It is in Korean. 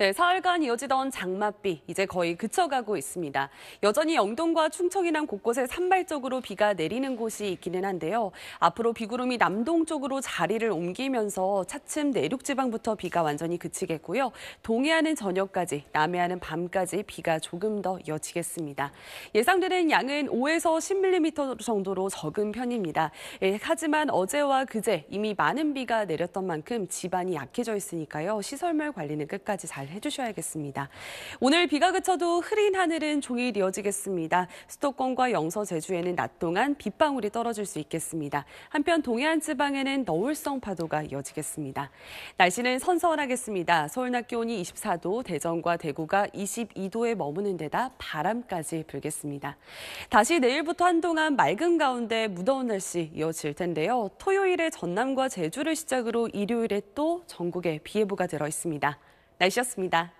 네, 사흘간 이어지던 장맛비 이제 거의 그쳐가고 있습니다. 여전히 영동과 충청이남 곳곳에 산발적으로 비가 내리는 곳이 있기는 한데요. 앞으로 비구름이 남동쪽으로 자리를 옮기면서 차츰 내륙 지방부터 비가 완전히 그치겠고요. 동해안은 저녁까지, 남해안은 밤까지 비가 조금 더 이어지겠습니다. 예상되는 양은 5에서 10mm 정도로 적은 편입니다. 예, 하지만 어제와 그제 이미 많은 비가 내렸던 만큼 지반이 약해져 있으니까요. 시설물 관리는 끝까지 잘잘 해주셔야겠습니다. 오늘 비가 그쳐도 흐린 하늘은 종일 이어지겠습니다. 수도권과 영서 제주에는 낮 동안 빗방울이 떨어질 수 있겠습니다. 한편 동해안 지방에는 너울성 파도가 이어지겠습니다. 날씨는 선선하겠습니다. 서울 낮 기온이 24도, 대전과 대구가 22도에 머무는 데다 바람까지 불겠습니다. 다시 내일부터 한동안 맑은 가운데 무더운 날씨 이어질 텐데요. 토요일에 전남과 제주를 시작으로 일요일에 또 전국에 비 예보가 들어 있습니다. 날씨였습니다.